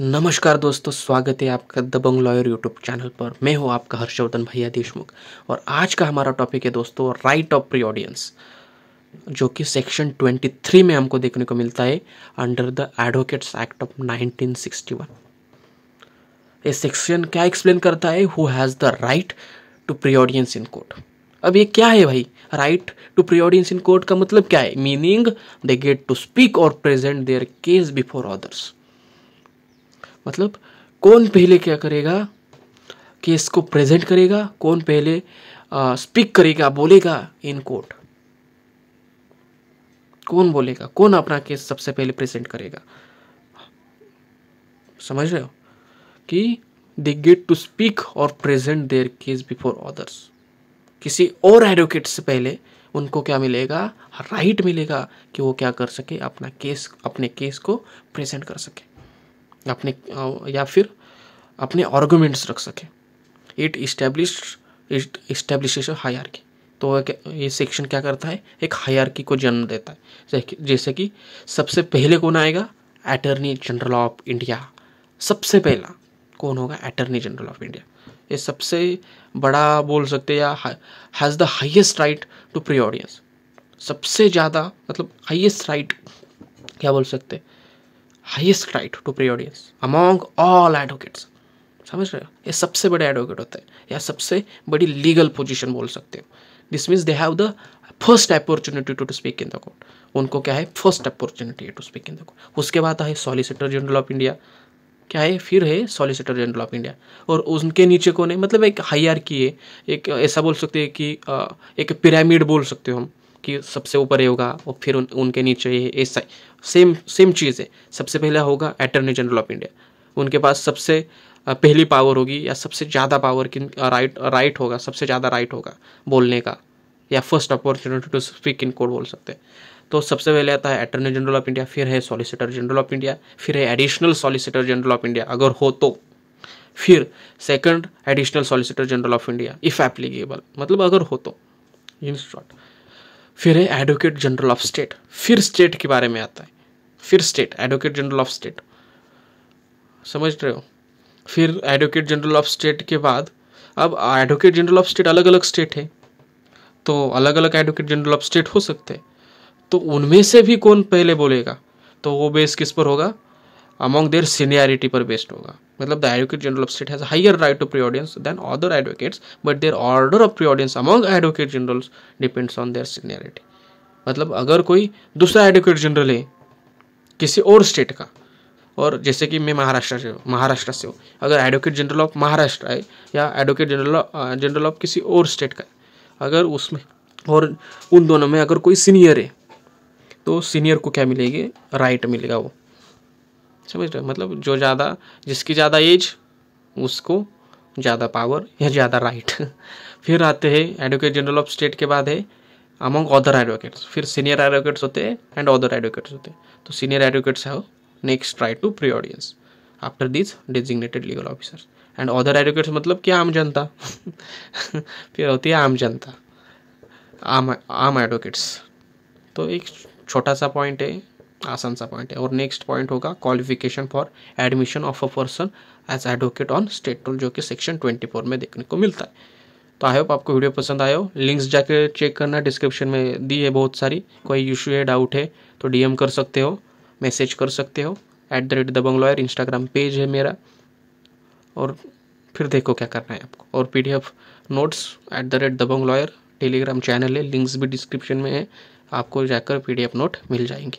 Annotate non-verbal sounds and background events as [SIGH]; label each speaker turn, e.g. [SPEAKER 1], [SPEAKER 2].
[SPEAKER 1] नमस्कार दोस्तों स्वागत है आपका दबंग लॉयर यूट्यूब चैनल पर मैं हूं आपका हर्षवर्धन भैया देशमुख और आज का हमारा टॉपिक है दोस्तों राइट ऑफ प्री ऑडियंस जो कि सेक्शन 23 में हमको देखने को मिलता है under the advocates act of 1961 ये सेक्शन क्या एक्सप्लेन करता है who has the right to pre audience in court अब ये क्या है भाई right to pre audience in court का मतलब क्या है meaning they get to speak और present their case before others मतलब कौन पहले क्या करेगा केस को प्रेजेंट करेगा कौन पहले स्पीक करेगा बोलेगा इन कोर्ट कौन बोलेगा कौन अपना केस सबसे पहले प्रेजेंट करेगा समझ रहे हो कि दे गेट टू स्पीक और present their case before others किसी और एडवोकेट से पहले उनको क्या मिलेगा राइट मिलेगा कि वो क्या कर सके अपना केस अपने केस को प्रेजेंट कर सके अपने या फिर अपने आर्गूमेंट्स रख सके इट इस्टेब्लिश इस्टेब्लिश हायर की तो ये सेक्शन क्या करता है एक हायर को जन्म देता है जैसे कि सबसे पहले कौन आएगा अटर्नी जनरल ऑफ इंडिया सबसे पहला कौन होगा अटर्नी जनरल ऑफ इंडिया ये सबसे बड़ा बोल सकते या has the highest right to pre audience सबसे ज़्यादा मतलब हाइएस्ट राइट क्या बोल सकते highest right to audience among all advocates समझ रहे हो ये सबसे बड़े एडवोकेट होते हैं या सबसे बड़ी लीगल पोजीशन बोल सकते हो this means they have the first opportunity to to speak in the court उनको क्या है first opportunity to speak in the court उसके बाद है सॉलिसिटर जनरल ऑफ इंडिया क्या है फिर है सॉलिसिटर जनरल ऑफ इंडिया और उनके नीचे कौन है मतलब एक आर की है एक ऐसा बोल सकते हैं कि एक पिरामिड बोल सकते हो हम कि सबसे ऊपर ये होगा और फिर उन, उनके नीचे ये ऐसा सेम सेम चीज़ है सबसे पहला होगा अटर्नी जनरल ऑफ इंडिया उनके पास सबसे पहली पावर होगी या सबसे ज़्यादा पावर किन राइट राइट होगा सबसे ज़्यादा राइट होगा बोलने का या first opportunity to speak in court बोल सकते हैं तो सबसे पहले आता है अटर्नी जनरल ऑफ इंडिया फिर है सॉलिसिटर जनरल ऑफ इंडिया फिर है additional solicitor general of India अगर हो तो फिर second additional solicitor general of India if applicable मतलब अगर हो तो इन शॉर्ट फिर है एडवोकेट जनरल ऑफ स्टेट फिर स्टेट के बारे में आता है फिर state advocate general of state समझ रहे हो फिर एडवोकेट जनरल ऑफ स्टेट के बाद अब एडवोकेट जनरल ऑफ स्टेट अलग अलग स्टेट है तो अलग अलग एडवोकेट जनरल ऑफ स्टेट हो सकते हैं तो उनमें से भी कौन पहले बोलेगा तो वो बेस किस पर होगा अमोंग देर सीनियरिटी पर बेस्ड होगा मतलब the advocate general of state has higher right to pre audience than other advocates but their order of pre audience among advocate generals depends on their seniority मतलब अगर कोई दूसरा advocate general है किसी और स्टेट का और जैसे कि मैं महाराष्ट्र से महाराष्ट्र से हूँ अगर एडवोकेट जनरल ऑफ महाराष्ट्र है या एडवोकेट जनरल जनरल ऑफ किसी और स्टेट का है अगर उसमें और उन दोनों में अगर कोई सीनियर है तो सीनियर को क्या मिलेगी राइट मिलेगा वो समझ रहे मतलब जो ज़्यादा जिसकी ज़्यादा एज उसको ज़्यादा पावर या ज़्यादा राइट [LAUGHS] फिर आते हैं एडवोकेट जनरल ऑफ स्टेट के बाद है अमंग अदर एडवोकेट्स फिर सीनियर एडवोकेट्स होते हैं एंड अदर एडवोकेट्स होते हैं तो senior advocates have next right to pre audience after this designated legal officers and other advocates मतलब क्या आम जनता [LAUGHS] फिर होती है आम जनता आम आम एडवोकेट्स तो एक छोटा सा पॉइंट है आसान सा पॉइंट है और नेक्स्ट पॉइंट होगा qualification for admission of a person as advocate on state tool जो कि सेक्शन ट्वेंटी फोर में देखने को मिलता है तो आई होप आपको वीडियो पसंद आया हो लिंक्स जाके चेक करना डिस्क्रिप्शन में दी है बहुत सारी कोई इशू है डाउट है तो डीएम कर सकते हो मैसेज कर सकते हो at the rate Dabang lawyer Instagram page है मेरा और फिर देखो क्या करना है आपको और P D F notes at the rate Dabang lawyer Telegram channel है लिंक्स भी डिस्क्रिप्शन में है आपको जाकर पी डी एफ नोट मिल जाएंगे